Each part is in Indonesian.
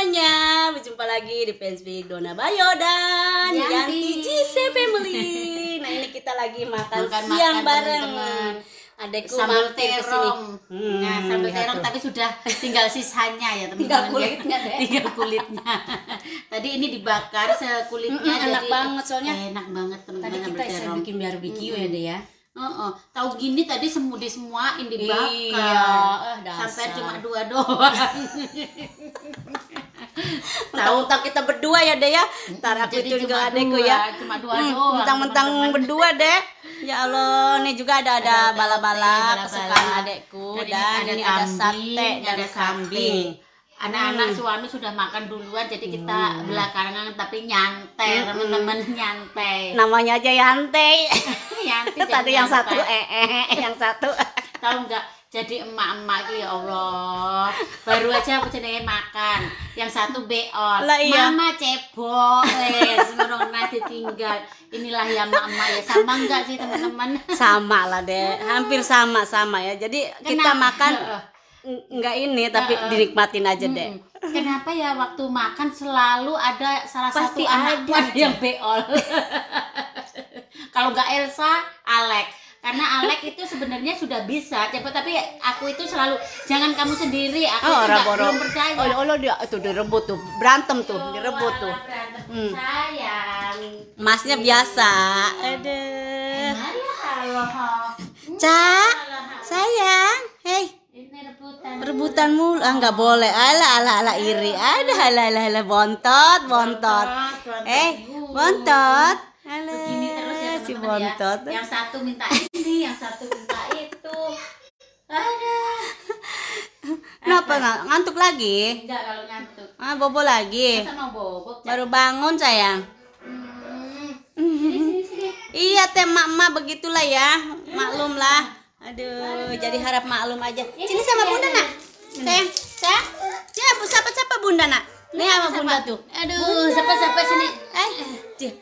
semuanya Berjumpa lagi di Facebook Dona Bayo dan Yanti JC Family Nah ini kita lagi makan, makan siang makan, bareng teman sama Adekku sambal terong nah, hmm, Nah sambal terong tuh. tapi sudah tinggal sisanya ya teman-teman Tinggal kulitnya deh Tinggal kulitnya Tadi ini dibakar sekulitnya mm Enak banget soalnya Enak banget teman-teman Tadi kita bisa bikin biar mm -hmm. ya deh ya Oh, oh. Tahu gini tadi semua di semuain dibakar. Iya, eh, Sampai cuma dua doang. tahu tak kita berdua ya deh ya. Ntar aku Jadi juga adekku ya. Cuma dua hmm, Mentang-mentang berdua deh. Ya Allah, ini juga ada ada bala-bala kesukaan adekku dan ini ada sate dan kambing anak-anak hmm. suami sudah makan duluan jadi kita hmm. belakangan tapi nyantai hmm. teman-teman nyantai namanya aja yantai yantai tadi yang satu eh, eh, eh yang satu tahu nggak jadi emak-emak ya Allah baru aja aku jenenge makan yang satu beot iya. mama cebok wes ngono ditinggal inilah ya emak-emak ya sama enggak sih teman-teman sama lah deh hampir sama sama ya jadi Kenapa? kita makan enggak ini tapi uh, dinikmatin aja deh. Kenapa ya waktu makan selalu ada salah Pasti satu anak yang beol. Kalau enggak Elsa, Alex karena Alek itu sebenarnya sudah bisa cepat tapi aku itu selalu jangan kamu sendiri aku oh, orang gak, belum percaya oh, oh, dia tuh direbut tuh berantem tuh oh, direbut tuh Hmm. sayang masnya biasa ada cak sayang hei rebutan rebutan mulu ah nggak boleh ala ala ala iri ada ala ala ala bontot bontot, bontot, bontot eh bontot ala Iya, si bontot ya. yang satu minta ini yang satu minta itu ada Kenapa nggak ngantuk lagi? Enggak kalau ngantuk. Ah bobo lagi. Sama bobo? Baru bangun sayang. Hmm. Iya teh mak mak begitulah ya, maklum lah. Aduh, jadi harap maklum aja. Sini sama bunda nak. Sayang, sayang. siapa ya, siapa bunda nak. Ini sama iya, Bunda tuh. Aduh, siapa siapa sini. Eh,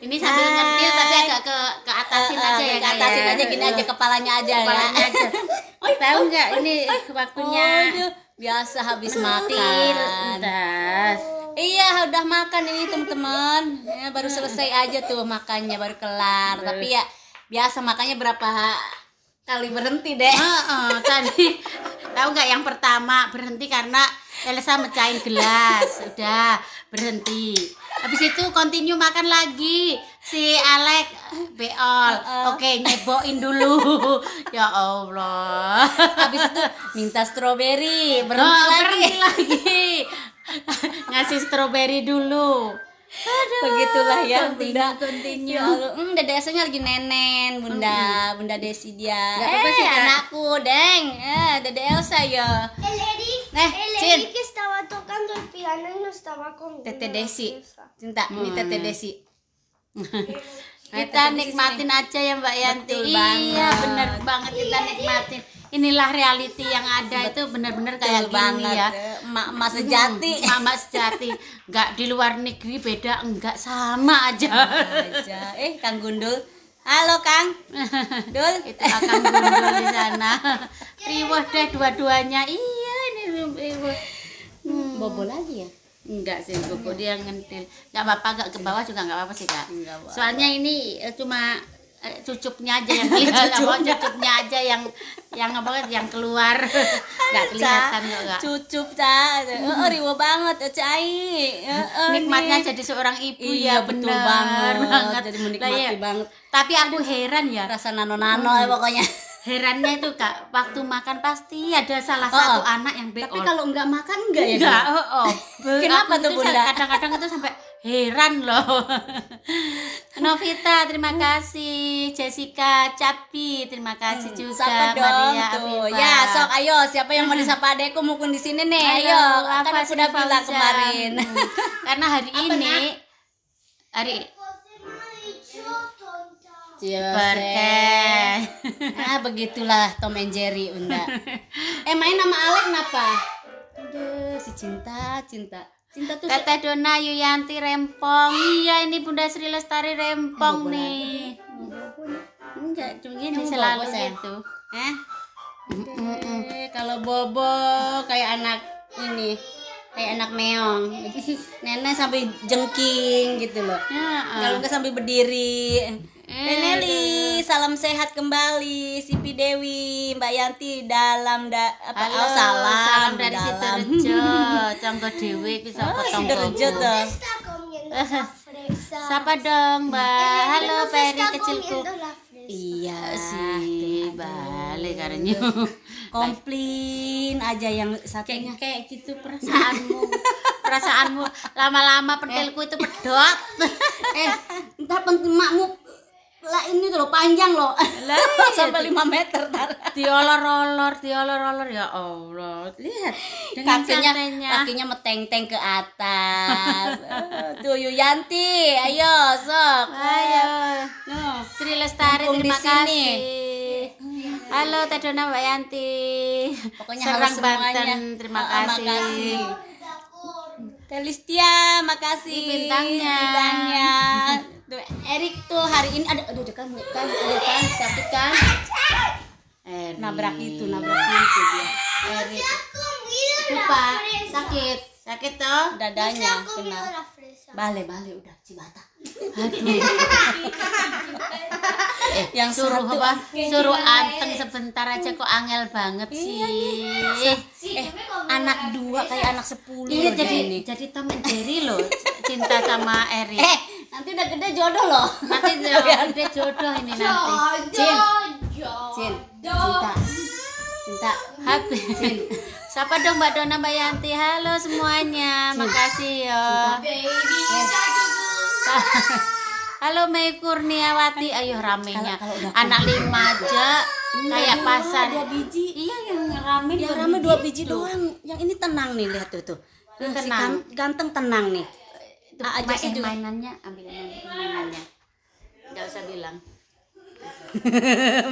ini sambil ngerti tapi agak ke ke atasin eh, eh, aja ya. Ke ya? atasin aja gini aja kepalanya aja ya. kepalanya ya. Aja. oh, Tahu nggak ini oh, waktunya? biasa habis makan. Iya, udah makan ini teman-teman. Ya, baru selesai aja tuh makannya baru kelar. Tapi ya biasa makannya berapa kali berhenti deh. tadi tahu nggak yang pertama berhenti karena Elsa mecahin gelas sudah berhenti habis itu continue makan lagi si Alek beol uh-uh. oke okay, nyebokin dulu ya Allah habis itu minta stroberi berhenti oh, lagi, berhenti lagi. ngasih stroberi dulu Aduh, begitulah ya bunda continue. Ya hmm, dede esanya lagi nenen bunda hmm. bunda desi dia Gak eh, apa sih anakku deng eh dede elsa ya eh, eh cin kan tete desi cinta hmm. ini tete desi kita nikmatin aja ya mbak Yanti Betul iya banget. bener banget kita iya, iya. nikmatin inilah reality yang ada itu benar-benar kayak gini ya emak-emak sejati hmm, sejati nggak di luar negeri beda enggak sama aja, aja. eh Kang Gundul Halo Kang Dul itu akan Gundul di sana riwah deh dua-duanya iya ini riwah hmm. bobo lagi ya Enggak sih, bobo dia ngentil. Enggak apa-apa, enggak ke bawah juga enggak apa-apa sih, Kak. Apa -apa. Soalnya ini eh, cuma Eh, cucupnya aja yang kelihatan cucupnya. cucupnya aja yang yang apa yang keluar nggak kelihatan kok nggak cucup ta hmm. oh riwo banget ya, cai eh, eh, nikmatnya jadi seorang ibu iya, ya betul bener, banget, banget. jadi menikmati nah, iya. banget tapi aku heran ya rasa nano nano ya, hmm. pokoknya herannya itu kak waktu makan pasti ada salah oh, satu oh. anak yang back tapi kalau nggak makan enggak, ya enggak oh, oh. kenapa tuh bunda kadang-kadang itu sampai heran loh Novita terima kasih Jessica Capi terima kasih hmm, juga Sapa dong Maria tuh. ya sok ayo siapa yang mau disapa adekku mungkin di sini nih ayo, ayo kan aku udah bilang kemarin karena hari ini hari Ciloset. Iya ah begitulah Tom and Jerry Unda. eh main nama Alek kenapa? Aduh si cinta cinta cinta tuh. Teteh si... Dona Yuyanti Rempong. Iya ini Bunda Sri Lestari Rempong nih. Enggak begini selalu bobo, gitu. Eh? Mm Kalau Bobo kayak anak ini kayak anak meong nenek sampai jengking gitu loh ya, uh. kalau nggak sampai berdiri Neneli, eh, salam sehat kembali Sipi Dewi, Mbak Yanti dalam da apa Halo, oh, salam, salam dari dalam. rejo Dewi bisa oh, si rejo tuh. Siapa dong, Mbak? Eh, Halo Peri kecilku. Iya sih, balik karena komplain aja yang satunya kayak, kayak gitu perasaanmu perasaanmu lama-lama pentilku itu pedot eh entah pentil makmu lah ini lo panjang loh sampai iya, lima meter tar diolor-olor diolor-olor ya Allah lihat dengan kakinya santainya. kakinya meteng-teng ke atas eh, tuh Yuyanti ayo sok ayo no. Sri Lestari Mumpung terima kasih halo Tadona Mbak Yanti pokoknya Serang Banten terima kasih, terima Telistia, makasih. bintangnya. Bintangnya. Erik tuh hari ini ada aduh dekat kan aduh kan, kan, kan sakit kan Erik. nabrak itu nabrak itu dia Erik lupa sakit sakit toh dadanya kena balik balik udah cibata aduh eh, yang suruh apa suruh anteng sebentar aja kok angel banget sih iya, iya, iya. eh, eh anak dua kayak anak sepuluh iya jadi ini. jadi temen Jerry loh cinta sama Erik eh Nanti udah gede jodoh loh. Nanti udah gede jodoh ini nanti. Jin. Jin. Cinta. Cinta. Hati. siapa dong Mbak Dona Mbak Yanti. Halo semuanya. Makasih yo. Halo Mei Kurniawati, kan ayo ramenya. Anak lima aja kayak pasar. Dua biji. Iya yang rame yang rame dua biji doang. Yang ini tenang nih lihat tuh tuh. Nah, tenang. Si ganteng tenang nih itu A ah, aja eh, mainannya ambil mainannya nggak usah bilang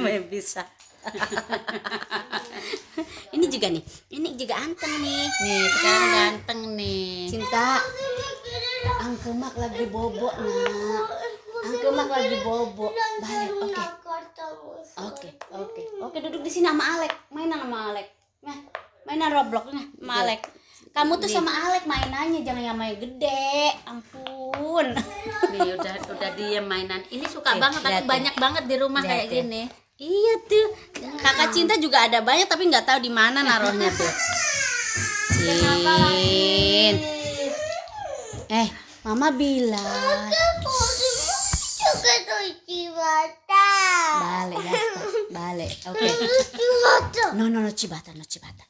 bisa ini juga nih ini juga anteng nih nih sekarang ah. ganteng nih cinta angkemak lagi bobo nak angkemak lagi bobo balik oke oke oke oke duduk di sini sama Alek mainan sama Alek nah mainan Roblox nah sama Alek kamu tuh sama Alek mainannya jangan yang main gede ampun nih udah udah diem mainan ini suka eh, banget aku banyak banget di rumah kayak ya. gini iya tuh kakak cinta juga ada banyak tapi nggak tahu di mana naruhnya tuh Cin eh mama bilang Balik ya, balik. Oke. Okay. No, no, no, cibata, no, cibata.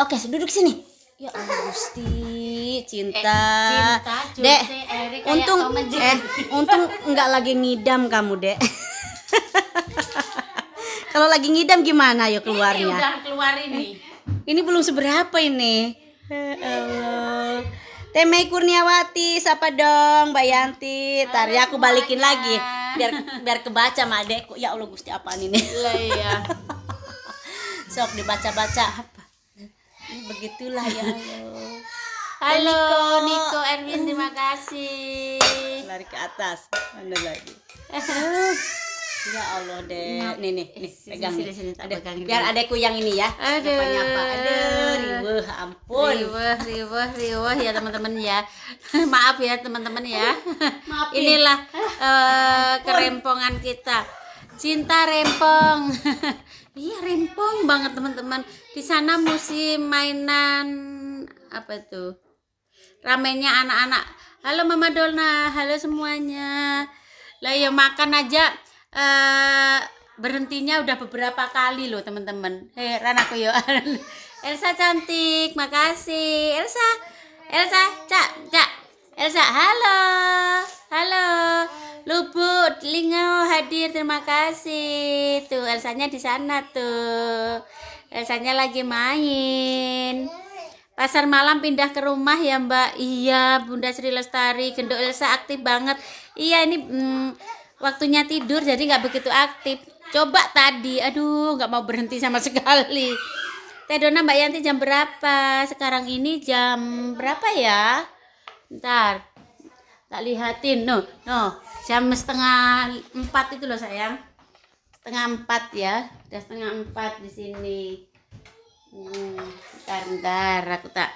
Oke, okay, duduk sini. Ya Allah Gusti, cinta. Eh, cinta, Jose, Dek, Eric, untung eh untung nggak lagi ngidam kamu, Dek. Kalau lagi ngidam gimana ya keluarnya? Ini udah keluar ini. Eh, ini belum seberapa ini. Ya Allah. Temei Kurniawati, siapa dong Mbak Yanti? Tar ya aku balikin lagi biar biar kebaca sama Dek. Ya Allah Gusti apaan ini? Lah iya. Sok dibaca-baca apa? begitulah ya halo Niko, Erwin terima kasih lari ke atas mana lagi Ya Allah deh. Nah, nih nih nih eh, pegang. Sini, sini, sini, biar adekku yang ini ya. ada Apanya ampun. Riweh, riweh, riweh ya teman-teman ya. Maaf ya teman-teman ya. Maaf. Ya. Inilah uh, kerempongan kita. Cinta rempong iya rempong banget teman-teman di sana musim mainan apa tuh ramenya anak-anak halo mama Dona halo semuanya lah ya makan aja eh berhentinya udah beberapa kali loh teman-teman heran eh, aku ya Elsa cantik makasih Elsa Elsa cak cak Elsa halo halo Lubuk, Lingau hadir, terima kasih. Tuh Elsanya di sana tuh. Elsanya lagi main. Pasar malam pindah ke rumah ya Mbak. Iya, Bunda Sri Lestari, Gendok Elsa aktif banget. Iya ini hmm, waktunya tidur jadi nggak begitu aktif. Coba tadi, aduh nggak mau berhenti sama sekali. Tedona Mbak Yanti jam berapa? Sekarang ini jam berapa ya? Ntar, tak lihatin. No, no jam setengah empat itu loh sayang setengah empat ya udah setengah empat di sini hmm, ntar, aku tak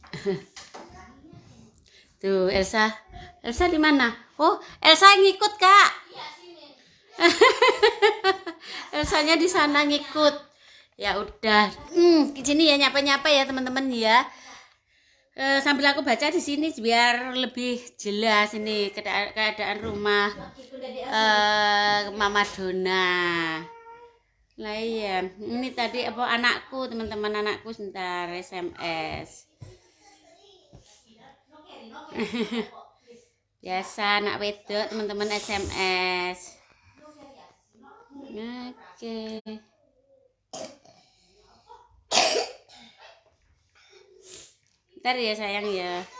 tuh Elsa Elsa di mana oh Elsa ngikut kak Elsanya di sana ngikut ya udah hmm, di sini ya nyapa nyapa ya teman-teman ya Eh, sambil aku baca di sini biar lebih jelas ini keadaan, keadaan rumah eh, Mama Dona. Nah iya, ini tadi apa anakku, teman-teman anakku sebentar SMS. Biasa anak wedok, teman-teman SMS. Oke. Okay. Ntar ya sayang ya. Oke,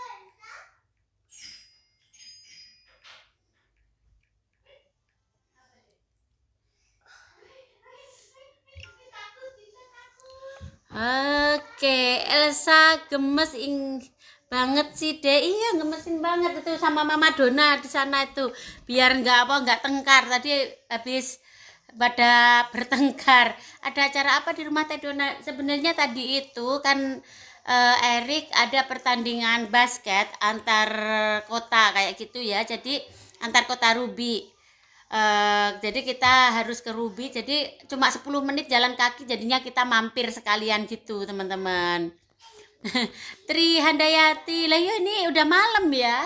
Elsa gemes ing banget sih deh. Iya, gemesin banget itu sama Mama Dona di sana itu. Biar nggak apa nggak tengkar. Tadi habis pada bertengkar. Ada acara apa di rumah Teh Dona? Sebenarnya tadi itu kan uh, eh, Erik ada pertandingan basket antar kota kayak gitu ya. Jadi antar kota Ruby. Uh, jadi kita harus ke Ruby. Jadi cuma 10 menit jalan kaki jadinya kita mampir sekalian gitu, teman-teman. Tri Handayati, lah iya, ini udah malam ya.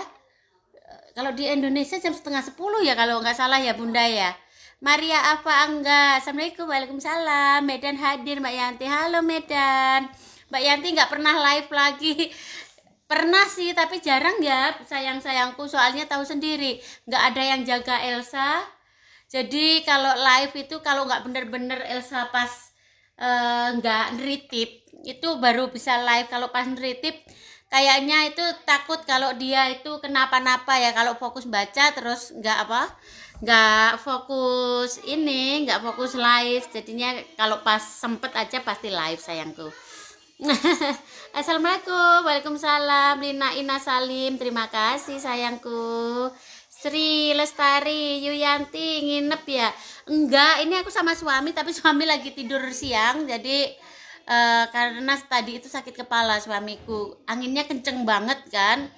Eh, kalau di Indonesia jam setengah 10 ya kalau nggak salah ya Bunda ya. Maria apa Angga, Assalamualaikum, Waalaikumsalam. Medan hadir Mbak Yanti, halo Medan. Mbak Yanti nggak pernah live lagi pernah sih tapi jarang ya sayang sayangku soalnya tahu sendiri nggak ada yang jaga Elsa jadi kalau live itu kalau nggak bener-bener Elsa pas eh, nggak uh, neritip itu baru bisa live kalau pas neritip kayaknya itu takut kalau dia itu kenapa-napa ya kalau fokus baca terus nggak apa nggak fokus ini nggak fokus live jadinya kalau pas sempet aja pasti live sayangku Assalamualaikum, Waalaikumsalam Lina Ina Salim, terima kasih sayangku Sri Lestari, Yuyanti, nginep ya Enggak, ini aku sama suami tapi suami lagi tidur siang Jadi uh, karena tadi itu sakit kepala suamiku Anginnya kenceng banget kan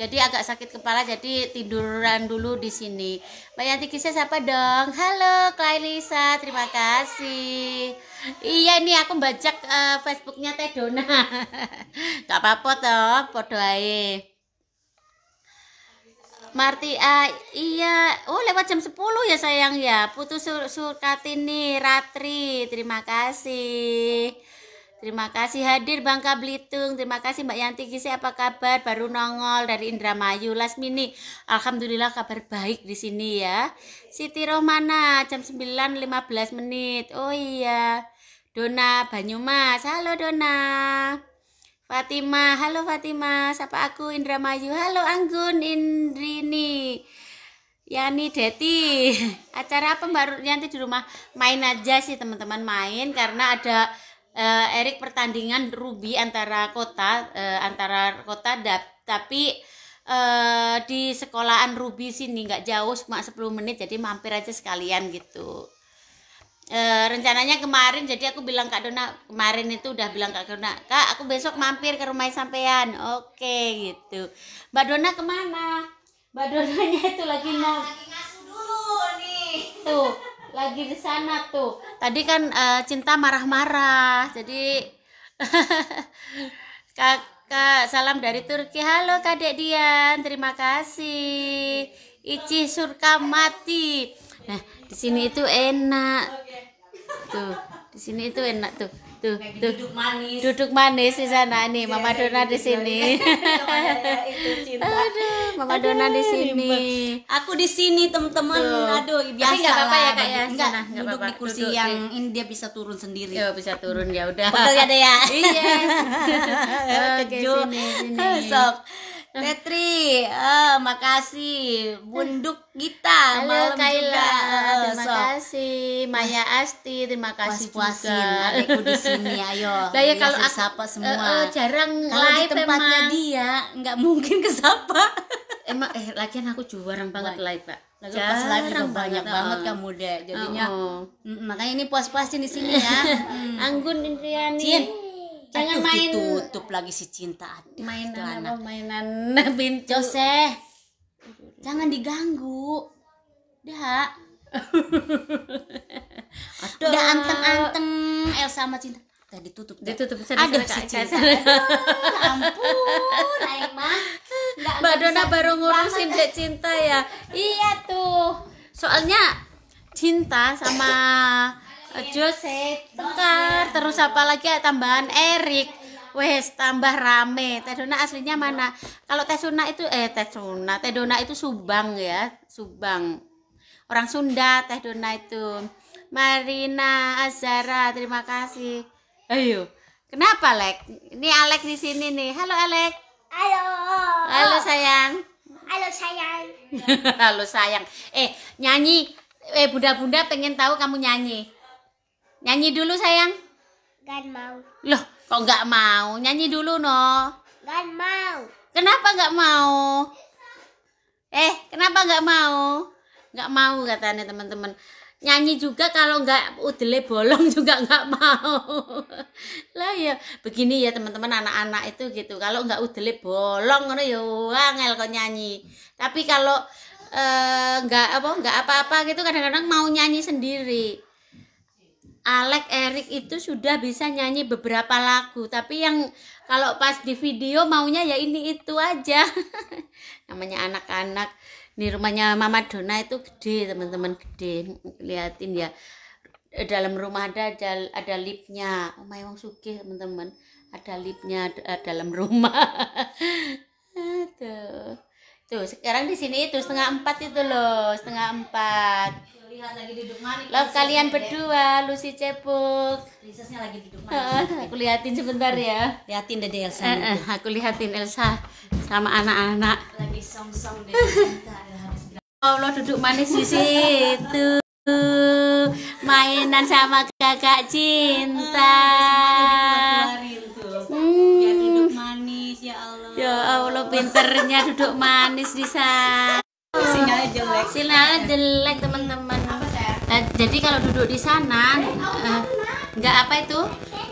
jadi agak sakit kepala jadi tiduran dulu di sini Mbak Yanti Kisah siapa dong halo Kailisa, terima kasih iya nih aku bajak uh, Facebooknya Teh Dona gak apa-apa toh podoai Marti uh, iya oh lewat jam 10 ya sayang ya Putus Sur ini, Ratri terima kasih Terima kasih hadir Bangka Belitung. Terima kasih Mbak Yanti Gisi apa kabar? Baru nongol dari Indramayu Last Lasmini. Alhamdulillah kabar baik di sini ya. Siti Romana jam 9.15 menit. Oh iya. Dona Banyumas. Halo Dona. Fatima, halo Fatima. Sapa aku Indramayu. Halo Anggun Indrini. Yani Deti. Acara apa Mbak Yanti di rumah? Main aja sih teman-teman main karena ada uh, Erik pertandingan Ruby antara kota uh, antara kota dap, tapi uh, di sekolahan Ruby sini nggak jauh cuma 10 menit jadi mampir aja sekalian gitu uh, rencananya kemarin jadi aku bilang Kak Dona kemarin itu udah bilang Kak Dona Kak aku besok mampir ke rumah sampean oke okay, gitu Mbak Dona kemana Mbak Donanya itu lagi mau lagi ngasuh dulu nih tuh lagi di sana tuh tadi kan uh, cinta marah-marah jadi kakak salam dari Turki halo kadek Dian terima kasih Ici surka mati nah di sini itu enak tuh di sini itu enak tuh tuh tuh duduk manis duduk manis di sana nih mama ya, dona gitu di gitu sini itu, aduh mama aduh, dona di sini aku di sini teman-teman aduh biasa nggak apa-apa ya kak ya nggak duduk apa -apa. di kursi duduk, yang ya. ini dia bisa turun sendiri ya bisa turun ya udah betul ya deh ya iya oke sini, sini. sok Tetri, uh, makasih. Bunduk Gita, Halo malam Kaila, juga. Eh, eh, terima so. kasih. Maya Asti, terima kasih Puas puasin juga. Puasin, di sini, ayo. Lah ya iya, kalau aku sapa semua. Uh, uh, jarang kalau live di tempatnya emang. dia, nggak mungkin kesapa. emang eh lagian aku jarang banget live, Pak. Lagi pas live juga banget, banyak banget kamu deh. Jadinya oh, oh. makanya ini puas-puasin di sini ya. Mm. Anggun Indriani. Cien jangan Aduh, main tutup lagi si cinta Aduh, mainan anak. mainan bintu Jose jangan diganggu dah udah anteng-anteng Elsa sama cinta udah ditutup dah. ditutup sana, ada si cinta Aduh, ya ampun naik mah Mbak Dona baru ngurusin dek cinta ya iya tuh soalnya cinta sama Jus Sekar terus apa lagi ya tambahan Erik wes tambah rame teh aslinya mana kalau Tesuna itu eh Tesuna Tedona itu subang ya subang orang Sunda teh itu Marina Azara terima kasih ayo kenapa Lek ini Alek di sini nih halo Alek halo halo sayang halo sayang halo sayang eh nyanyi eh bunda-bunda pengen tahu kamu nyanyi Nyanyi dulu sayang. Gak mau. Loh, kok gak mau? Nyanyi dulu no. Gak mau. Kenapa gak mau? Eh, kenapa gak mau? Gak mau katanya teman-teman. Nyanyi juga kalau nggak udele bolong juga nggak mau. lah ya, begini ya teman-teman anak-anak itu gitu. Kalau nggak udele bolong ngono ya angel kok nyanyi. Tapi kalau eh, nggak eh, apa nggak apa-apa gitu kadang-kadang mau nyanyi sendiri. Alex Eric itu sudah bisa nyanyi beberapa lagu tapi yang kalau pas di video maunya ya ini itu aja namanya anak-anak ini rumahnya Mama Dona itu gede teman-teman gede liatin ya eh, dalam rumah ada ada, ada lipnya oh my suki teman-teman ada lipnya eh, dalam rumah tuh tuh sekarang di sini itu setengah empat itu loh setengah empat lihat lagi duduk manis. Love kalian ya. berdua, Lucy Cepuk. Prinsesnya lagi duduk manis. aku lihatin sebentar ya. Lihatin deh Elsa. Uh, uh, aku lihatin Elsa sama anak-anak. Lagi song-song deh. Allah duduk manis di situ. Mainan sama kakak cinta. Ya, ya Allah. pinternya duduk manis di sana. Sinyalnya jelek. Sinyalnya jelek teman-teman jadi kalau duduk di sana enggak eh, apa itu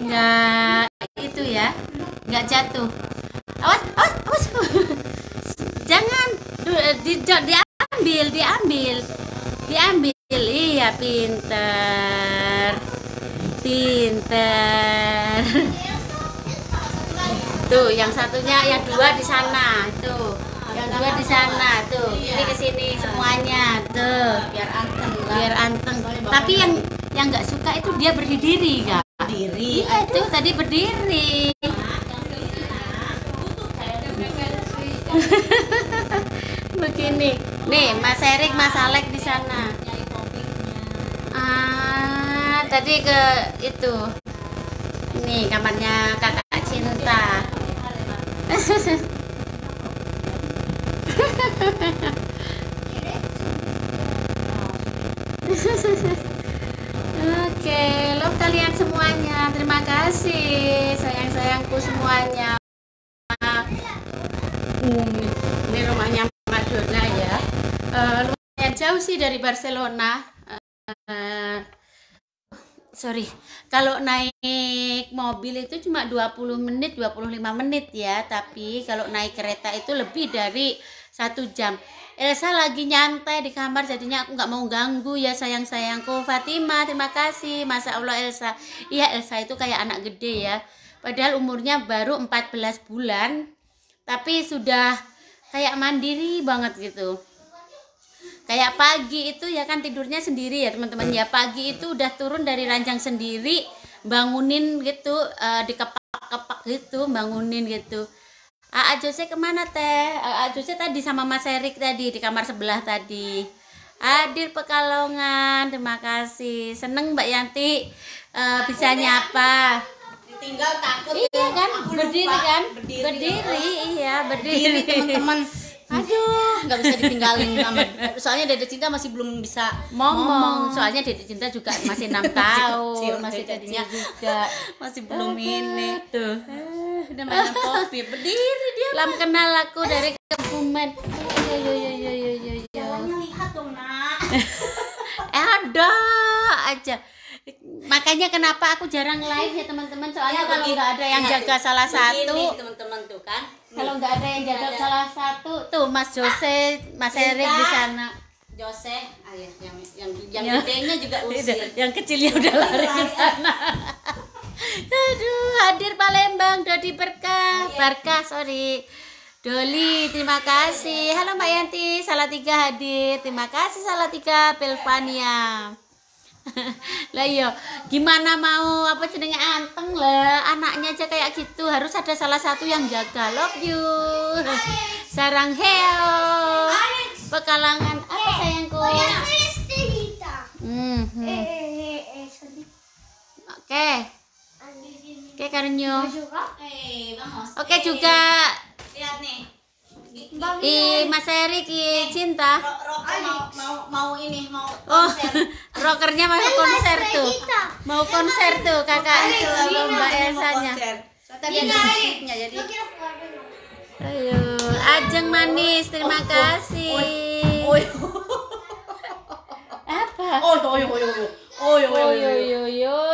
enggak itu ya nggak jatuh awas awas awas jangan eh, di, diambil diambil diambil iya pinter pinter tuh yang satunya yang dua di sana tuh dua di sana tuh ini iya. ke sini semuanya tuh biar anteng biar anteng tapi yang yang nggak suka itu dia berdiri kak berdiri iya itu tadi berdiri begini nih Mas Erik Mas Alek di sana ah tadi ke itu nih kamarnya kakak cinta iya, iya. Oke, love kalian semuanya. Terima kasih sayang-sayangku semuanya. Hmm, ini rumahnya Madonna ya. Eh, rumahnya jauh sih dari Barcelona. Eh, sorry, kalau naik mobil itu cuma 20 menit, 25 menit ya, tapi kalau naik kereta itu lebih dari satu jam Elsa lagi nyantai di kamar jadinya aku nggak mau ganggu ya sayang-sayangku Fatima terima kasih masa Allah Elsa iya Elsa itu kayak anak gede ya padahal umurnya baru 14 bulan tapi sudah kayak mandiri banget gitu kayak pagi itu ya kan tidurnya sendiri ya teman-teman ya pagi itu udah turun dari ranjang sendiri bangunin gitu uh, eh, di kepak-kepak gitu bangunin gitu Aa Jose kemana teh? Aa Jose tadi sama Mas Erik tadi di kamar sebelah tadi. Hadir Pekalongan, terima kasih. Seneng Mbak Yanti uh, eh, bisa nyapa. Iya. Ditinggal takut. Iya ya. kan? berdiri kan? Berdiri, berdiri iya berdiri. Teman-teman. Aduh, nggak bisa ditinggalin sama. Soalnya Dede Cinta masih belum bisa ngomong. ngomong. Soalnya Dede Cinta juga masih enam tahun, masih, kecil, masih juga masih belum ini tuh namanya Poppy berdiri dia lam kenal aku dari kebumen yo yo yo yo yo yo yo lihat dong nak eh, ada aja makanya kenapa aku jarang live ya teman-teman soalnya ya, kalau nggak ada yang iya, jaga salah begini, satu teman-teman tuh kan kalau nggak ada yang jaga ada. salah satu tuh Mas Jose Mas Erik di sana Jose ayah ya, yang yang yang, yang juga iya, usir yang kecilnya udah lari ke iya. sana Aduh, hadir Palembang Dodi Berkah, oh, iya. Berkah sorry. Doli, terima kasih. Halo Mbak Yanti, salah tiga hadir. Terima kasih salah tiga Pelvania. lah iya, gimana mau apa jenenge anteng lah, anaknya aja kayak gitu harus ada salah satu yang jaga. Love you. Sarang Heo. Pekalangan apa eh, sayangku? Hmm. Oke. Okay. Oke, Karenyo. Eh, Oke juga. Lihat nih. I Mas Erik i eh, cinta. Ro mau, mau mau ini mau oh, konser. Oh, rockernya mau konser tuh. Mau konser tuh kakak itu lomba Elsanya. Tadi musiknya jadi. Ayo, Ajeng manis, terima oh, oh, kasih. Apa? Oh, oh, oh, oh, oh, oh, oh, oh, oh, oh,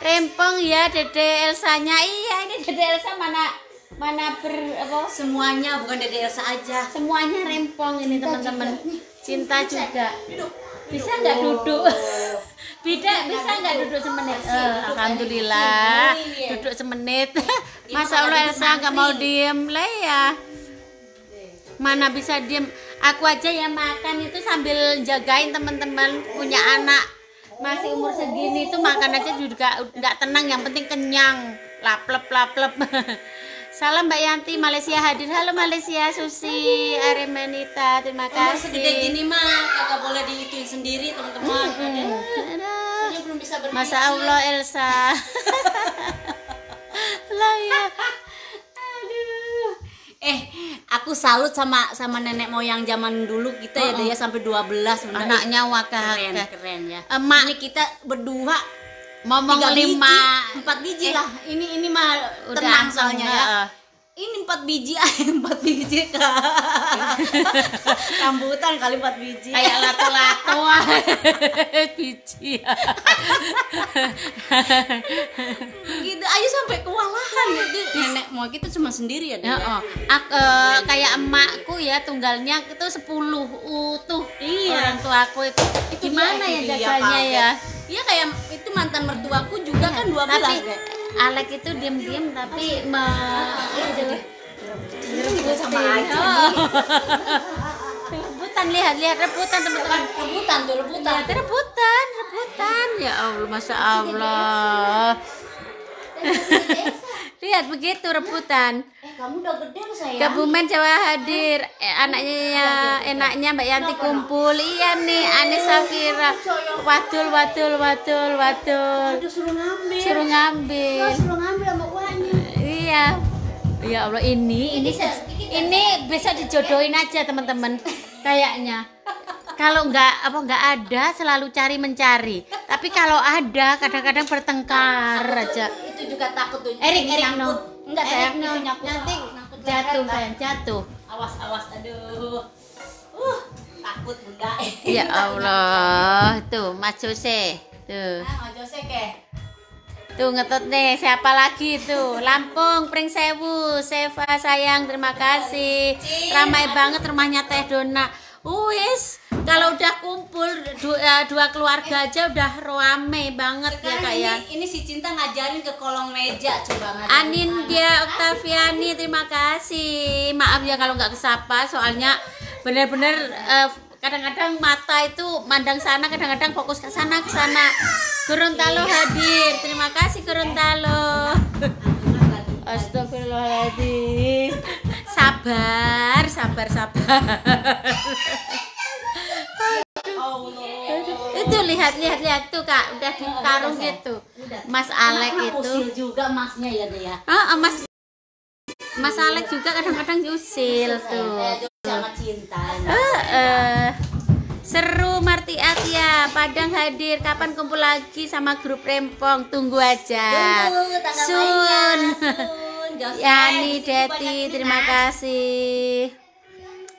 rempong ya dede Elsanya iya ini dede Elsa mana mana ber apa semuanya bukan dede Elsa aja semuanya rempong ini teman-teman cinta juga bisa nggak oh. duduk Bida bisa nggak duduk semenit eh, alhamdulillah iya, iya. duduk semenit iya, masa Allah Elsa nggak mau diem lah ya mana bisa diem aku aja yang makan itu sambil jagain teman-teman punya anak masih umur segini tuh makan aja juga nggak tenang yang penting kenyang laplep laplep Salam Mbak Yanti Malaysia hadir. Halo Malaysia, Susi, Aremanita, terima kasih. Umur segede gini mah kagak boleh dihitung sendiri teman-teman. Hmm, Masa Allah Elsa. lah ya eh aku salut sama sama nenek moyang zaman dulu kita ya, oh, ya dia sampai 12 belas Anaknya wakah keren, keren ya. Emak eh, ini kita berdua ngomong lima empat biji eh, lah ini ini mah tenang soalnya ya eh ini empat biji empat biji kak rambutan kali empat biji kayak lato ah. lato biji gitu ayo sampai kewalahan gitu nenek mau kita cuma sendiri ya dia. oh, aku, kayak emakku ya tunggalnya itu sepuluh utuh iya. orang tua aku itu, itu gimana ya jaganya ya iya kayak itu mantan mertuaku juga iya. kan dua belas Alek itu diam-diam tapi me juga sama aja rebutan lihat-lihat rebutan teman-teman rebutan tuh rebutan lihat, rebutan rebutan ya Allah masya Allah lihat begitu rebutan eh, eh kamu udah gede sayang kebumen Jawa hadir eh, anaknya ya enaknya Mbak Yanti kumpul iya nih Anis eh, Safira wadul wadul wadul wadul suruh ngambil suruh ngambil suruh ngambil sama uangnya iya ya Allah ini ini ini bisa dijodohin aja teman-teman kayaknya kalau nggak apa nggak ada selalu cari mencari tapi kalau ada kadang-kadang bertengkar aja tuh, itu juga takut tuh Erik Erik no enggak saya no. nanti jatuh sayang jatuh awas awas aduh uh takut bunda ya Allah tuh Mas Jose tuh ah, Mas Jose ke Tuh ngetot nih, siapa lagi tuh? Lampung, Pring Sewu, Seva sayang, terima kasih. Ramai banget rumahnya Teh Dona. Wis, oh, kalau udah kumpul dua, eh, dua keluarga eh. aja udah rame banget ya kak ya. ini, Ini si Cinta ngajarin ke kolong meja coba Anin dia Oktaviani terima kasih. Maaf ya kalau nggak kesapa soalnya bener-bener kadang eh, kadang-kadang mata itu mandang sana kadang-kadang fokus ke sana ke sana. Gorontalo hadir. Terima kasih Gorontalo. Astagfirullahaladzim. Sabar sabar sabar itu lihat lihat lihat tuh kak udah karung gitu mas Alek itu juga masnya ya dia ya. ah mas mas Alek juga kadang-kadang usil tuh eh uh, seru Marti ya Padang hadir kapan kumpul lagi sama grup Rempong tunggu aja Sun Yani Deti terima kasih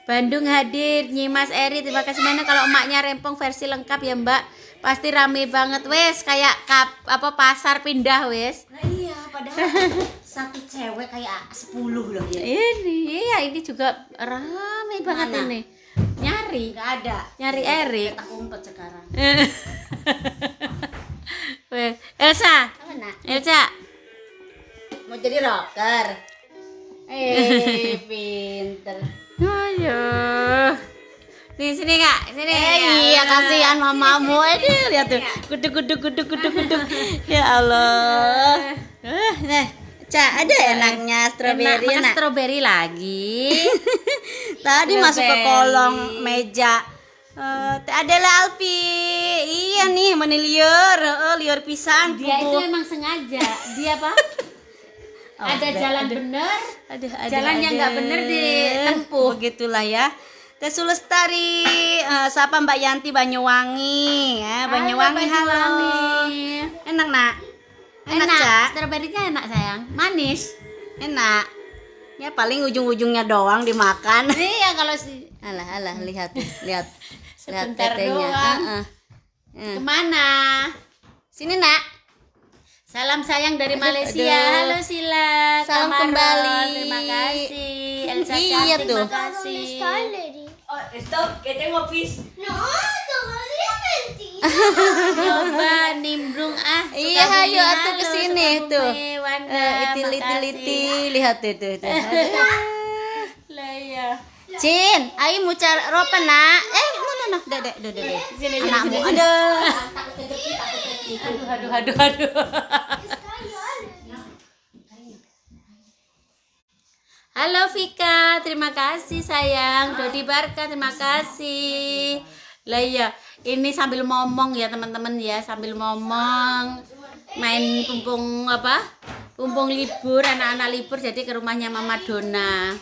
Bandung hadir Nyimas Eri terima kasih banyak kalau emaknya rempong versi lengkap ya Mbak pasti rame banget wes kayak kap, apa pasar pindah wes nah, iya padahal satu cewek kayak sepuluh loh ya ini iya ini juga rame banget ini nyari nggak ada nyari Eri kita umpet sekarang wes Elsa Elsa mau jadi rocker eh pinter ayo di sini kak sini eh, ya. iya kasihan mamamu eh, ini iya. lihat tuh kuduk kuduk kuduk kuduk kuduk. ya allah eh, nah Ca, ada iya. enaknya stroberi enak, enak. stroberi lagi tadi masuk ke kolong meja Uh, lah Alpi iya nih meniliur liur uh, liur pisang dia itu emang sengaja dia apa oh, ada aduh, jalan aduh, benar aduh, jalan aduh, yang nggak benar ditempuh begitulah ya Tesu Lestari, uh, siapa Mbak Yanti Banyuwangi, ya Banyuwangi, halo. Banyuwangi. Enak nak? Enak, enak cak. Strawberrynya enak sayang, manis. Enak. Ya paling ujung-ujungnya doang dimakan. Iya kalau si. Alah alah lihat lihat lihat Doang. Uh -uh. Kemana? Sini nak. Salam sayang dari Malaysia. Aduh. Halo Sila. Salam Kamaron. kembali. Terima kasih. Elsa iya cantik, terima kasih. Oh, stop, que tengo pis. No, todavía mentira. Coba nimbrung ah. Iya, ayo atuh ke sini tuh. Uh, eh, itil lihat tuh tuh. tuh. Lah ya. Cin, ayo cari ropa nak. Eh, anak dedek dedek sini iya, iya, Sini, iya. sini, anakmu sini, ada aduh aduh aduh aduh halo Vika terima kasih sayang Dodi Barka terima kasih lah iya ini sambil ngomong ya teman-teman ya sambil ngomong main pumpung apa pumpung libur anak-anak libur jadi ke rumahnya Mama Dona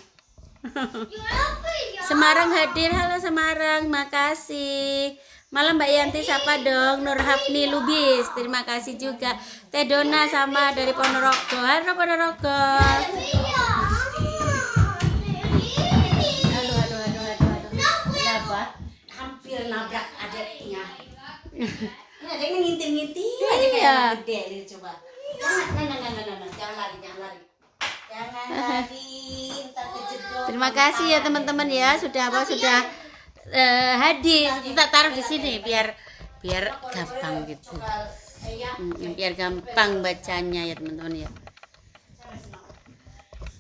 Semarang hadir, halo Semarang, makasih. Malam Mbak Yanti siapa dong? Nur Hafni Lubis, terima kasih juga. Teh Dona sama dari Ponorogo, halo Ponorogo. Halo, halo, halo, Hampir nabrak adiknya. Ini ada yang ngintip-ngintip aja kayak iya. gede ini coba. Nah, nah, nah, nah, nah, nah, jangan lari, jangan lari. Terima kasih ya teman-teman ya sudah apa sudah uh, hadir. Kita taruh di sini biar biar gampang gitu. Hmm, biar gampang bacanya ya teman-teman ya.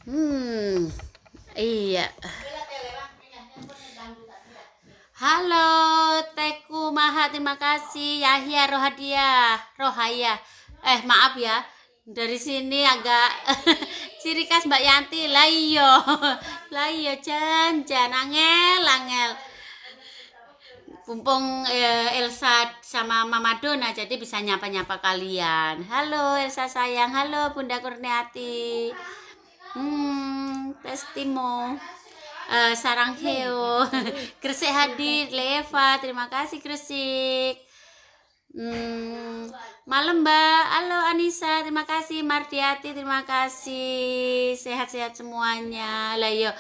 Hmm. Iya. Halo Teku Maha, terima kasih Yahya Rohadia, Rohaya. Eh maaf ya, dari sini agak ciri khas Mbak Yanti lah iya lah iya jan jan angel angel Pumpung ya, Elsa sama Mama Dona jadi bisa nyapa-nyapa kalian halo Elsa sayang halo Bunda Kurniati hmm testimo eh, sarang heo Gresik hadir Leva terima kasih Gresik hmm Malam Mbak, halo Anissa, terima kasih Martiati, terima kasih Sehat-sehat semuanya lah yo. Iya.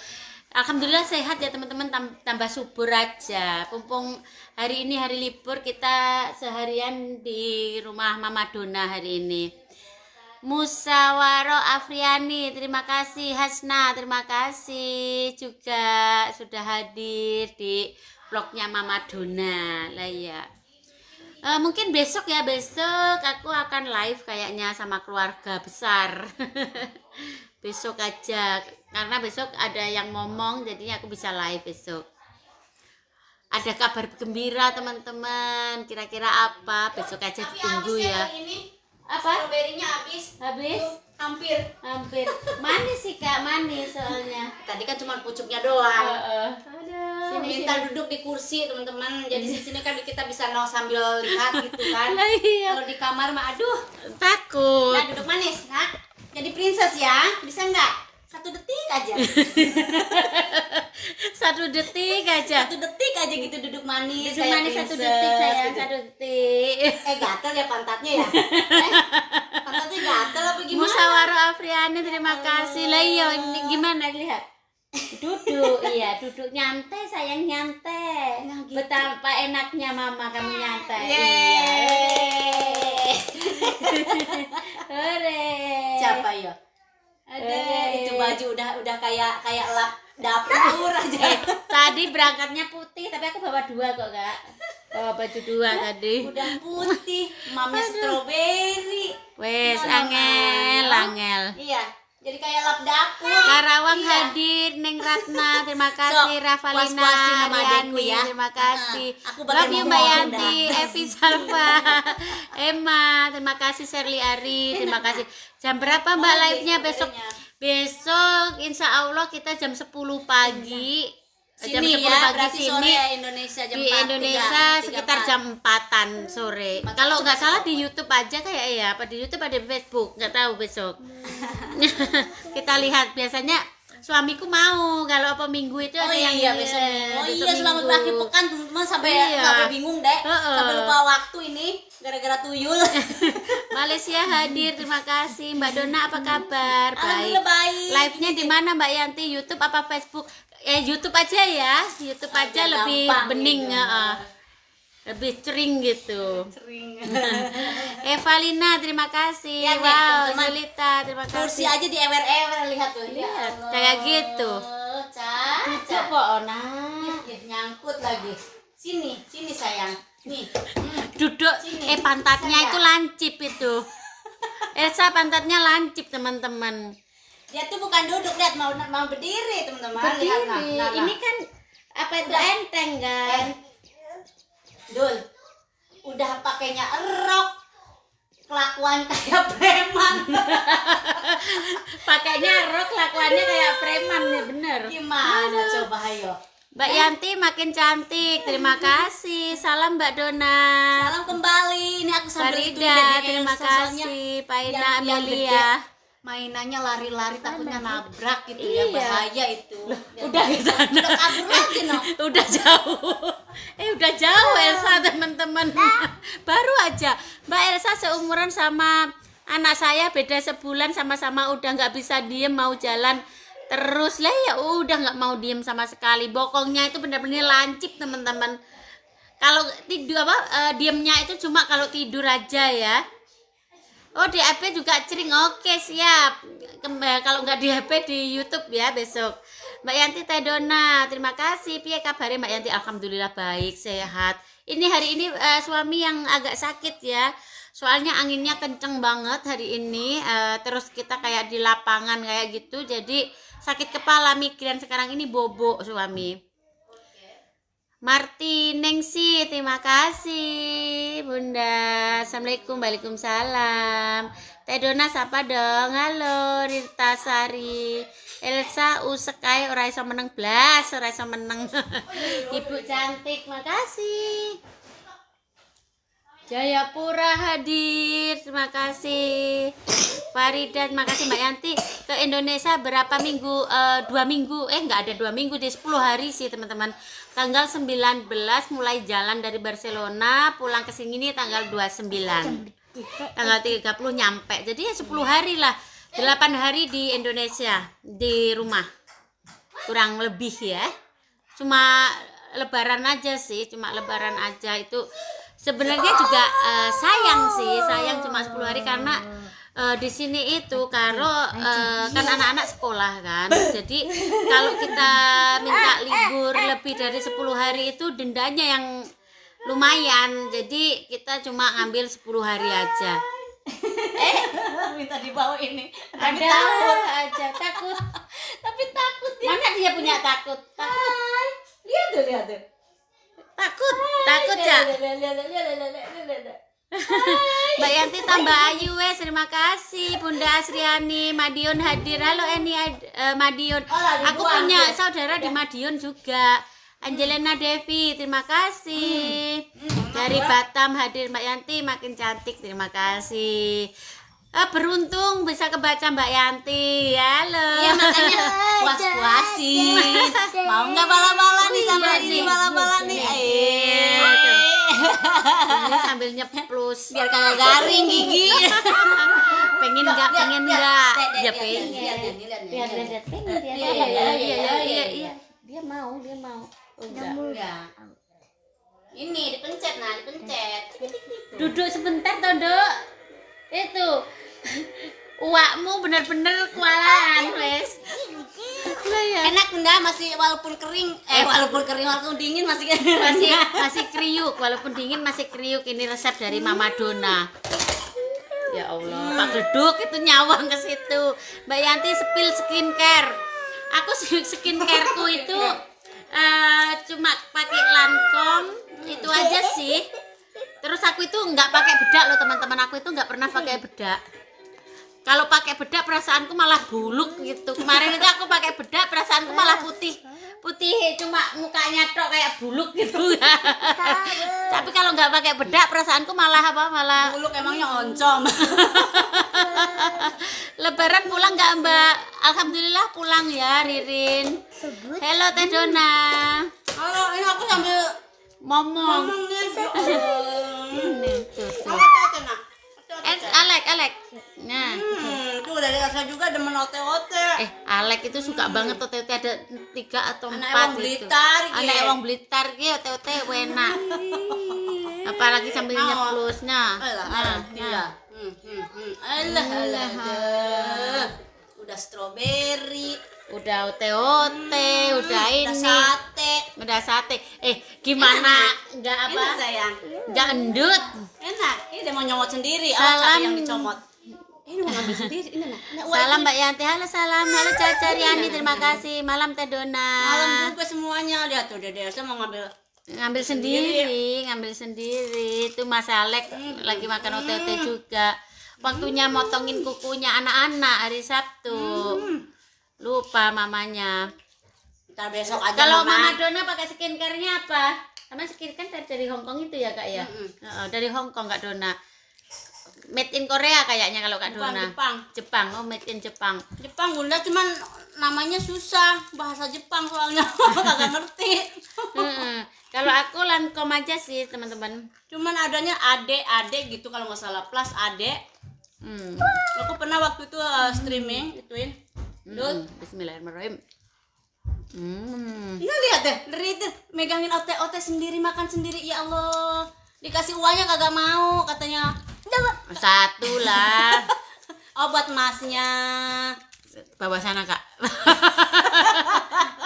Alhamdulillah sehat ya teman-teman tambah subur aja Pumpung hari ini hari libur kita seharian di rumah Mama Dona hari ini Musawaro Afriani, terima kasih Hasna, terima kasih juga sudah hadir di vlognya Mama Dona lah ya uh, mungkin besok ya besok aku akan live kayaknya sama keluarga besar besok aja karena besok ada yang ngomong jadinya aku bisa live besok ada kabar gembira teman-teman kira-kira apa besok aja Tapi ditunggu ya ini, apa strawberrynya habis habis Tuh, hampir hampir manis sih kak manis soalnya tadi kan cuma pucuknya doang uh, uh sini minta duduk di kursi teman-teman jadi di iya. sini kan kita bisa no sambil lihat gitu kan nah, iya. kalau di kamar mah aduh takut nah duduk manis nah jadi princess ya bisa nggak satu detik aja satu detik aja satu detik aja gitu duduk manis duduk manis princess, satu detik saya gitu. satu detik eh gatel ya pantatnya ya eh, pantatnya gatel apa gimana Musawaroh Afriani terima kasih lah iya gimana lihat duduk iya duduk nyantai sayang nyantai gitu. betapa enaknya mama kamu nyantai Yeay. iya hore siapa ya ada itu baju udah udah kayak kayak lap dapur aja eh, tadi berangkatnya putih tapi aku bawa dua kok kak bawa baju dua tadi udah putih mami strawberry wes angel angel iya jadi kayak lap dapur Karawang iya. hadir Neng Ratna terima kasih so, Rafalina puas ya. terima kasih uh, aku love you Mbak Yanti Evi Salva Emma terima kasih Sherly Ari terima iya. kasih jam berapa Mbak oh, live-nya besok besok insya Allah kita jam 10 pagi iya sini jam 10 ya, pagi sini sore Indonesia jam di 4, Indonesia 3, sekitar 3, jam 4-an sore. Kalau nggak salah di YouTube aja kayak ya, apa di YouTube ada Facebook, nggak tahu besok. Kita lihat biasanya suamiku mau kalau apa minggu itu oh, ada iya, yang iya, oh besok minggu. Oh iya, selamat minggu. pagi pekan teman sampai iya. sampai bingung deh, uh -uh. sampai lupa waktu ini gara-gara tuyul. Malaysia hadir, terima kasih. Mbak Dona apa kabar? Baik. baik. Live-nya di mana Mbak Yanti? YouTube apa Facebook? eh YouTube aja ya YouTube aja aja lebih gitu. bening eh, eh. gitu. uh, lebih cering gitu Evalina eh, terima kasih ya, wow teman terima kasih kursi aja di ewer-ewer lihat tuh lihat ya kayak gitu caca kok Ona ya, ya, nyangkut lagi sini sini sayang nih hmm. duduk sini. eh pantatnya sayang. itu lancip itu Elsa pantatnya lancip teman-teman dia tuh bukan duduk lihat mau mau berdiri teman-teman berdiri nah, nah, nah. ini kan apa itu udah. enteng kan eh. dul udah pakainya erok kelakuan kayak preman pakainya erok kelakuannya kayak preman ya bener gimana coba ayo Mbak eh. Yanti makin cantik. Terima kasih. Salam Mbak Dona. Salam kembali. Ini aku sambil Farida, terima kasih. Pak Ina Amelia mainannya lari-lari takutnya nabrak gitu ya, iya. ya bahaya itu Loh, udah ke sana udah kabur lagi no udah jauh eh udah jauh oh. Elsa teman-teman baru aja Mbak Elsa seumuran sama anak saya beda sebulan sama-sama udah nggak bisa diem mau jalan terus lah ya udah nggak mau diem sama sekali bokongnya itu benar-benar lancip teman-teman kalau tidur apa uh, diemnya itu cuma kalau tidur aja ya Oh di HP juga cering, oke siap. Kembali kalau nggak di HP di YouTube ya besok. Mbak Yanti Tedona, terima kasih. Pia kabarnya Mbak Yanti? Alhamdulillah baik, sehat. Ini hari ini uh, suami yang agak sakit ya. Soalnya anginnya kenceng banget hari ini. Uh, terus kita kayak di lapangan kayak gitu. Jadi sakit kepala, mikiran sekarang ini bobo suami. Marti Nengsi, terima kasih Bunda. Assalamualaikum, Waalaikumsalam. Teh Dona sapa dong? Halo Rita Sari. Elsa usekai ora iso meneng blas, ora iso meneng. Ibu cantik, makasih. Jayapura hadir, terima kasih. Farida, terima kasih Mbak Yanti ke Indonesia berapa minggu e, dua minggu eh nggak ada dua minggu di 10 hari sih teman-teman tanggal 19 mulai jalan dari Barcelona pulang ke sini tanggal 29 tanggal 30 nyampe jadi ya 10 hari lah 8 hari di Indonesia di rumah kurang lebih ya cuma lebaran aja sih cuma lebaran aja itu sebenarnya juga uh, sayang sih sayang cuma 10 hari karena uh, di sini itu karo uh, kan anak-anak sekolah kan jadi kalau kita minta eh, libur lebih dari 10 hari itu dendanya yang lumayan jadi kita cuma ngambil 10 hari aja eh minta dibawa ini tapi Ada takut aja takut tapi takut dia ya. mana dia punya takut takut lihat tuh lihat tuh takut takut ya Mbak Yanti tambah ayu wes terima kasih Bunda Asriani Madiun hadir halo Eni uh, Madiun oh, aku punya saudara di ya. Madiun juga Angelina Devi terima kasih hmm. Hmm, dari Batam hadir Mbak Yanti makin cantik terima kasih Eh, beruntung bisa kebaca Mbak Yanti. Halo. Iya makanya puas-puasin. Mau nggak bala-bala nih oh, sama iya, ini bala-bala iya, iya, nih. Eh. Ini sambil nyeplus biar kagak garing gigi. pengen enggak, pengen enggak. ya pengen lihat lihat pengen dia iya iya iya iya dia mau dia mau oh, enggak ini dipencet nah dipencet duduk sebentar Tondok itu uakmu bener-bener kewalahan wes ya. enak benda masih walaupun kering eh, eh walaupun kering walaupun dingin masih masih masih kriuk walaupun dingin masih kriuk ini resep dari Mama Dona ya Allah Pak Geduk itu nyawang ke situ Mbak Yanti spill skincare aku skincare tuh itu uh, cuma pakai Lancome itu aja sih Terus aku itu nggak pakai bedak loh teman-teman aku itu nggak pernah pakai bedak. Kalau pakai bedak perasaanku malah buluk gitu. Kemarin itu aku pakai bedak perasaanku malah putih putih cuma mukanya tok kayak buluk gitu Tapi kalau nggak pakai bedak perasaanku malah apa malah buluk emangnya oncom. Lebaran pulang nggak Mbak? Alhamdulillah pulang ya Ririn. Halo Teh Halo, ini aku sambil momong momongnya ini tuh, Alek, Alek. Nah, hmm, tuh dari Elsa juga demen ote-ote. Eh, Alek itu suka hmm. banget ote-ote ada tiga atau Anak empat gitu. Blitar, Anak emang blitar gitu ote-ote enak. Hmm. Apalagi sambil oh. nyeplus. Nah, nah, nah. Alah, alah udah stroberi udah ote-ote hmm, udah ini udah sate udah sate eh gimana nggak apa enak sayang nggak endut enak ini dia mau nyomot sendiri oh, salam. oh tapi yang dicomot ini mau ngambil sendiri ini nah, nah salam mbak Yanti halo salam halo Caca Riani terima kasih malam Teh Dona malam juga semuanya lihat tuh Dede saya mau ngambil ngambil sendiri, sendiri ngambil sendiri itu Mas Alek hmm. lagi makan ote ote hmm. juga waktunya motongin kukunya anak-anak hari Sabtu hmm. lupa mamanya Ntar besok aja kalau mama. mama Dona pakai skincarenya apa sama skincare kan dari Hong Kong itu ya kak ya mm dari Hong Kong kak Dona made in Korea kayaknya kalau Kak Dona. Jepang. Jepang, oh made in Jepang. Jepang Bunda cuman namanya susah bahasa Jepang soalnya kagak ngerti. kalau aku Lancome aja sih teman-teman. Cuman adanya ade ade gitu kalau nggak salah plus ade Hmm. Aku pernah waktu itu uh, streaming hmm. ituin. Dul. Hmm. Bismillahirrahmanirrahim. Hmm. Ya lihat deh, itu megangin ote-ote sendiri makan sendiri ya Allah. Dikasih uangnya kagak mau katanya. Satu lah. Obat oh, masnya. Bawa sana kak.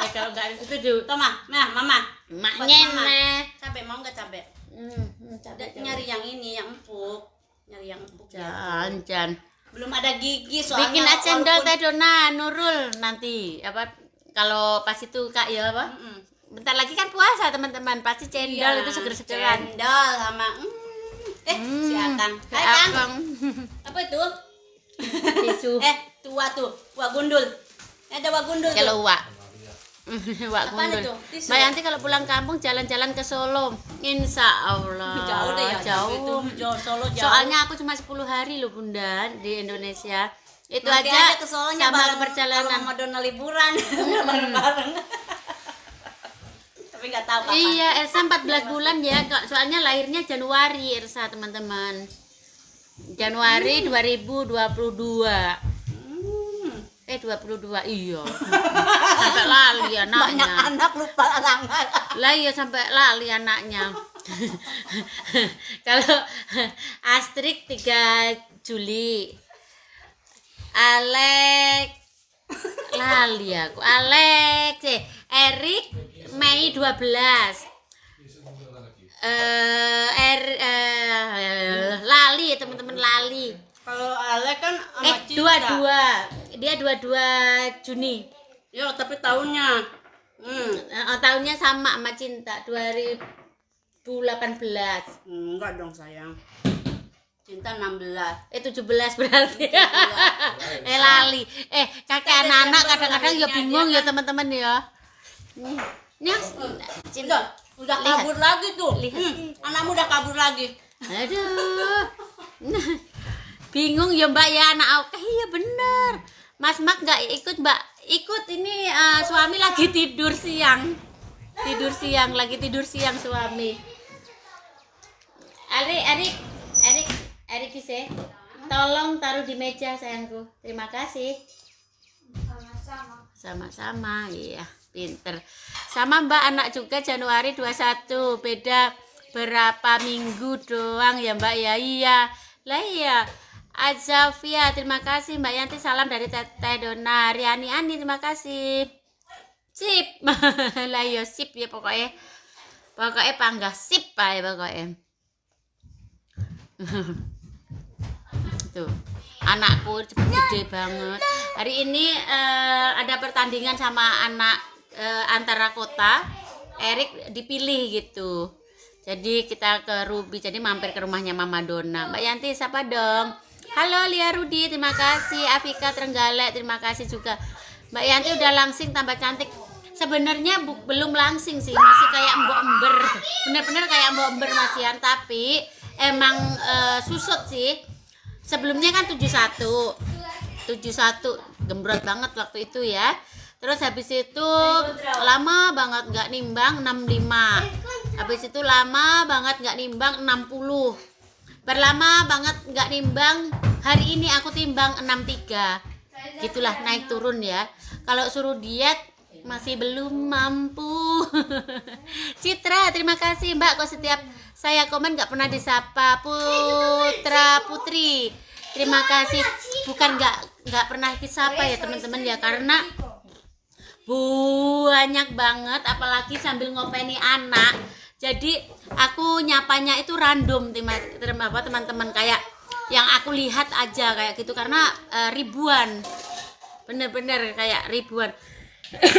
eh, kalau nggak tuh, Toma, nah mama. Maknya mama. Capek mau nggak capek? Hmm, hmm capek. Nyari yang ini yang empuk nyari yang empuk ya. jan belum ada gigi soalnya bikin aja cendol teh dona nurul nanti apa kalau pas itu kak ya apa mm -mm. bentar lagi kan puasa teman-teman pasti cendol iya, itu seger-segeran cendol sama mm, eh mm, si akang hai kang apa itu eh tua tuh wa gundul ada wa gundul kalau wa Wak Kundul. Mbak Yanti kalau pulang kampung jalan-jalan ke Solo, insya Allah. Jauh deh ya. Jauh. Itu, jauh Solo jauh. Soalnya aku cuma 10 hari loh bunda di Indonesia. Itu Nanti aja, aja ke Solonya sama bareng, perjalanan. Kalau dona liburan hmm. bareng-bareng. Tapi nggak tahu kapan. Iya, Elsa 14 bulan ya. Soalnya lahirnya Januari Elsa teman-teman. Januari hmm. 2022 eh 22 iya sampai lali anaknya Banyak anak lupa tanggal lah iya sampai lali anaknya kalau Astrid 3 Juli Alex lali aku Alex eh, Erik Mei 12 eh er, eh, lali teman-teman lali kalau Ale kan sama eh, Cinta. dua Dia dua dua Juni. Ya, tapi tahunnya. Hmm. Oh, tahunnya sama sama Cinta delapan belas hmm, enggak dong, sayang. Cinta enam 16. Eh belas berarti. 17. eh lali. Eh kakek anak-anak kadang-kadang ya bingung ya iya kan? teman-teman ya. Hmm. Nih. Hmm. Cinta udah kabur lagi tuh. Lihat. Hmm, anakmu udah kabur lagi. Aduh. bingung ya mbak ya anak oke eh, iya bener mas mak nggak ikut mbak ikut ini uh, suami lagi tidur siang tidur siang lagi tidur siang suami Ari erik Erik Erik sih tolong taruh di meja sayangku terima kasih sama-sama sama-sama iya pinter sama mbak anak juga Januari 21 beda berapa minggu doang ya mbak ya iya lah iya Azafia, terima kasih Mbak Yanti. Salam dari Teteh Dona. Riani Ani, terima kasih. Sip. lah ya sip ya pokoknya. Pokoknya panggah sip pak ya pokoknya. Tuh. Anakku cepet gede banget. Hari ini uh, ada pertandingan sama anak uh, antara kota. Erik dipilih gitu. Jadi kita ke Ruby. Jadi mampir ke rumahnya Mama Dona. Mbak Yanti, siapa dong? Halo Lia Rudi, terima kasih. Afika Trenggalek, terima kasih juga. Mbak Yanti udah langsing tambah cantik. Sebenarnya belum langsing sih, masih kayak mbok ember. Bener-bener kayak mbok ember masih yang tapi emang e, susut sih. Sebelumnya kan 71. 71 gembrot banget waktu itu ya. Terus habis itu lama banget nggak nimbang 65. Habis itu lama banget nggak nimbang 60 perlama banget nggak nimbang hari ini aku timbang 63 gitulah naik turun ya kalau suruh diet masih belum mampu Citra terima kasih mbak kok setiap saya komen nggak pernah disapa Putra Putri terima kasih bukan nggak nggak pernah disapa ya teman-teman ya karena banyak banget apalagi sambil ngopeni anak jadi aku nyapanya itu random teman-teman kayak yang aku lihat aja kayak gitu karena uh, ribuan bener-bener kayak ribuan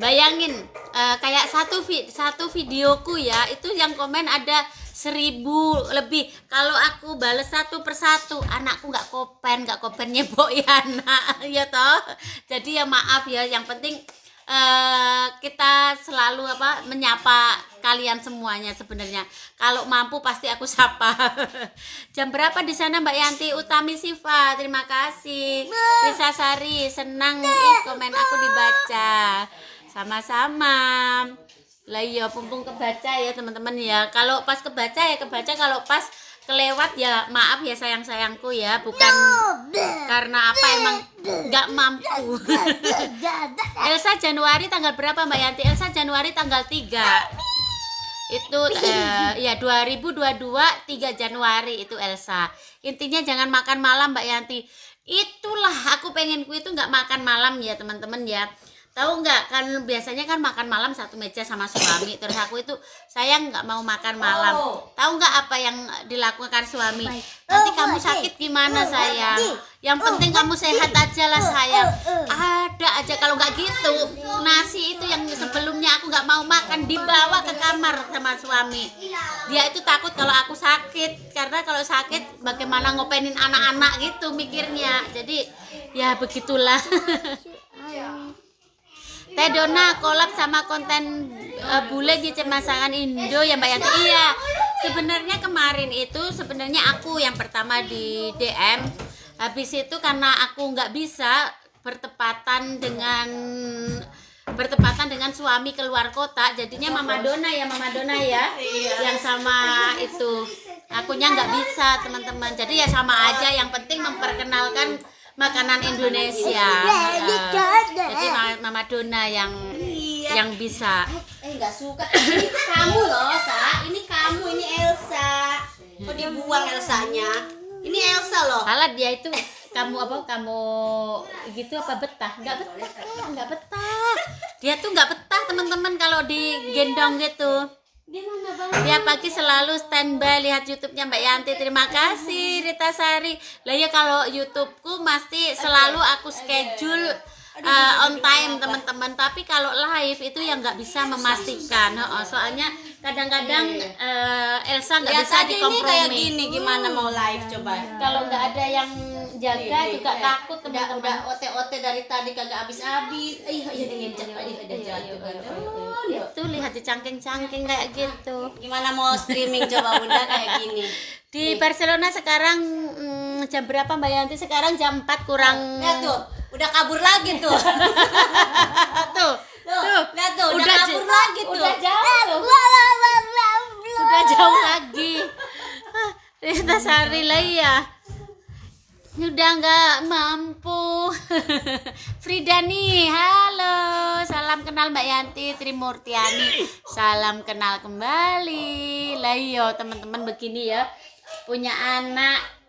bayangin uh, kayak satu vi satu videoku ya itu yang komen ada seribu lebih kalau aku bales satu persatu anakku nggak kopen nggak kopen nyebok ya, ya toh jadi ya maaf ya yang penting uh, kita selalu apa menyapa kalian semuanya sebenarnya. Kalau mampu pasti aku sapa. Jam berapa di sana Mbak Yanti? Utami Siva, terima kasih. bisa Sari, senang iya, ih, komen aku dibaca. Sama-sama. Lah iya, pumpung kebaca ya teman-teman ya. Kalau pas kebaca ya kebaca kalau pas kelewat ya maaf ya sayang sayangku ya bukan no. karena apa emang nggak mampu Elsa Januari tanggal berapa Mbak Yanti Elsa Januari tanggal 3 itu uh, ya 2022 3 Januari itu Elsa intinya jangan makan malam Mbak Yanti itulah aku pengenku itu nggak makan malam ya teman-teman ya tahu nggak kan biasanya kan makan malam satu meja sama suami terus aku itu saya nggak mau makan malam oh. tahu nggak apa yang dilakukan suami nanti oh, kamu sakit gimana oh, sayang yang penting kamu sehat aja lah sayang ada aja kalau nggak gitu nasi itu yang sebelumnya aku nggak mau makan dibawa ke kamar sama suami dia itu takut kalau aku sakit karena kalau sakit bagaimana ngopenin anak-anak gitu mikirnya jadi ya begitulah iya. Teh Dona kolab sama konten uh, bule di cemasangan Indo ya Mbak Yanti. Iya. Sebenarnya kemarin itu sebenarnya aku yang pertama di DM. Habis itu karena aku nggak bisa bertepatan dengan bertepatan dengan suami keluar kota jadinya Mama Dona ya Mama Dona ya iya. yang sama itu akunya nggak bisa teman-teman jadi ya sama aja yang penting memperkenalkan makanan Indonesia. Uh, jadi Mama Dona yang iya. yang bisa. Eh, eh nggak suka. Ini kamu loh, Sa. Ini kamu, ini Elsa. Kok dibuang Elsanya? Ini Elsa loh. Alat dia itu kamu apa kamu gitu apa betah nggak betah nggak betah dia tuh nggak betah teman-teman kalau digendong gitu dia pagi selalu standby lihat YouTube-nya Mbak Yanti. Terima kasih Rita Sari. Lah ya kalau YouTube-ku masih selalu aku schedule uh, on time teman-teman. Tapi kalau live itu yang nggak bisa iya, memastikan. Oh, soalnya kadang-kadang iya, uh, Elsa nggak bisa dikompromi. kayak gini gimana mau live coba. Iya. Kalau nggak ada yang jaga iya, iya juga iya. takut teman-teman. Udah, OT-OT dari tadi kagak habis-habis. iya iya dingin iya, iya, iya, iya, iya gitu. ya. Itu lihat dicangking-cangking kayak gitu. Gimana mau streaming coba Bunda kayak gini. Di Barcelona sekarang hmm, jam berapa Mbak Yanti? Sekarang jam 4 kurang. Ya tuh, udah kabur lagi tuh. tuh Tuh, tuh lihat tuh, udah, udah kabur lagi tuh. Udah jauh. Tuh. Eh, udah jauh lagi. Ah, Rita Sari lagi ya. Udah nggak mampu. Frida nih, halo. Salam kenal Mbak Yanti Trimurtiani. Salam kenal kembali. Layo iya, teman-teman begini ya. Punya anak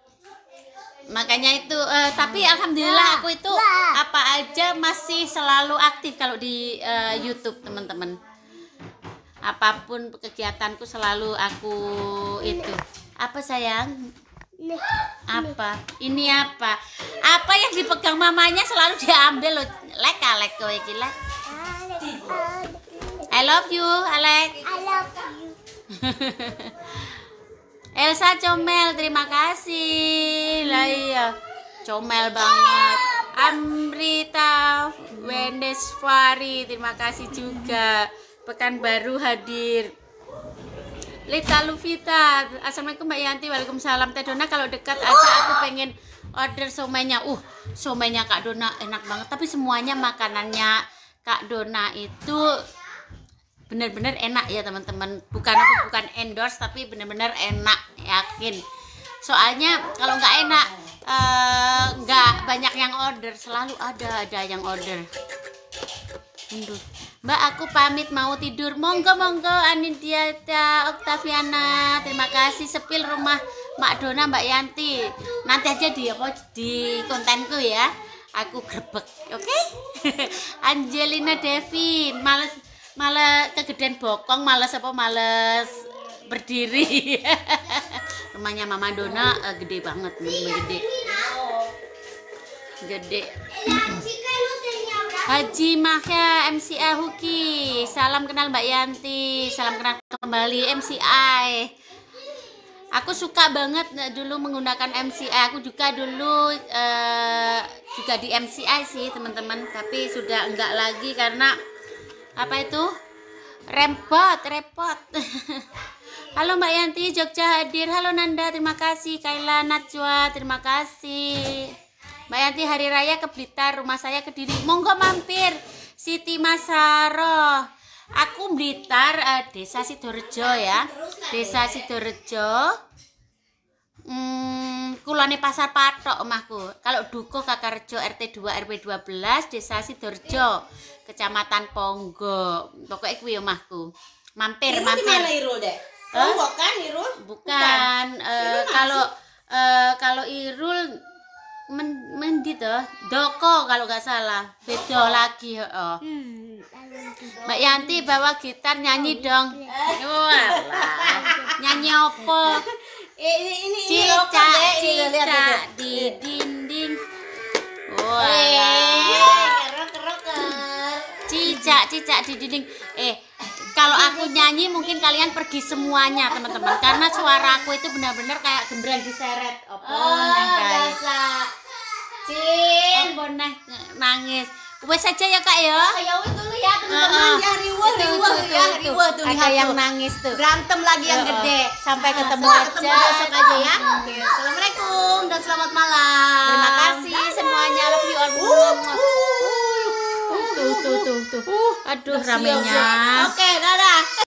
makanya itu uh, tapi alhamdulillah aku itu apa aja masih selalu aktif kalau di uh, YouTube teman-teman apapun kegiatanku selalu aku itu apa sayang apa ini apa apa yang dipegang mamanya selalu diambil loh like alek kowe I love you Alek I love you Elsa comel, terima kasih. Lah iya. Comel banget. Amrita Wendesvari, terima kasih juga. Pekan baru hadir. Lita Luvita, Assalamualaikum Mbak Yanti, Waalaikumsalam Teh Dona kalau dekat aja aku pengen order somenya uh somenya Kak Dona enak banget tapi semuanya makanannya Kak Dona itu benar-benar enak ya teman-teman bukan aku bukan endorse tapi benar-benar enak yakin soalnya kalau nggak enak eh, nggak uh, banyak yang order selalu ada ada yang order Undur. Mbak aku pamit mau tidur monggo monggo Anindita Octaviana terima kasih sepil rumah Mak Dona Mbak Yanti nanti aja di apa di kontenku ya aku grebek oke okay? Angelina Devi males malah kegedean bokong males apa malas berdiri rumahnya Mama Dona uh, gede banget nih iya, gede gede iya, kan Haji Mahya MCA Huki salam kenal Mbak Yanti salam kenal kembali MCI aku suka banget eh, dulu menggunakan MCI aku juga dulu uh, juga di MCI sih teman-teman tapi sudah enggak lagi karena apa itu repot repot halo Mbak Yanti Jogja hadir halo Nanda terima kasih Kaila Najwa terima kasih Mbak Yanti hari raya ke Blitar rumah saya ke Diri monggo mampir Siti Masaro aku Blitar uh, eh, desa Sidorejo ya desa Sidorejo hmm, kulone pasar patok omahku kalau duko Kakarjo RT 2 RW 12 desa Sidorejo Kecamatan Ponggo. Pokoknya kuwi omahku. Mampir, Irul mampir. Gimana Irul, Dek? Huh? bukan Irul? Bukan. bukan. Uh, kalau uh, kalau Irul mendi toh doko kalau nggak salah beda lagi oh. Hmm. Mbak Yanti bawa gitar nyanyi oh, dong iya. Walah. nyanyi opo eh, ini ini cica cica di dinding wah iya, kerok kerok cicak-cicak di dinding. Eh, kalau aku nyanyi mungkin kalian pergi semuanya teman-teman karena suara aku itu benar-benar kayak gembel diseret. Opo oh, biasa. Cin, opo nangis. Wes saja ya Kak ya. Ah, ya wes dulu ya teman-teman. Ya riwo riwo ya riwo tuh Ada yang nangis tuh. Berantem lagi yang gede. Sampai ketemu aja. Ketemu besok aja ya. Assalamualaikum dan selamat malam. Terima kasih semuanya. Love you all tuh tuh tuh tuh. Uh, Aduh ramenya. Oke, dadah.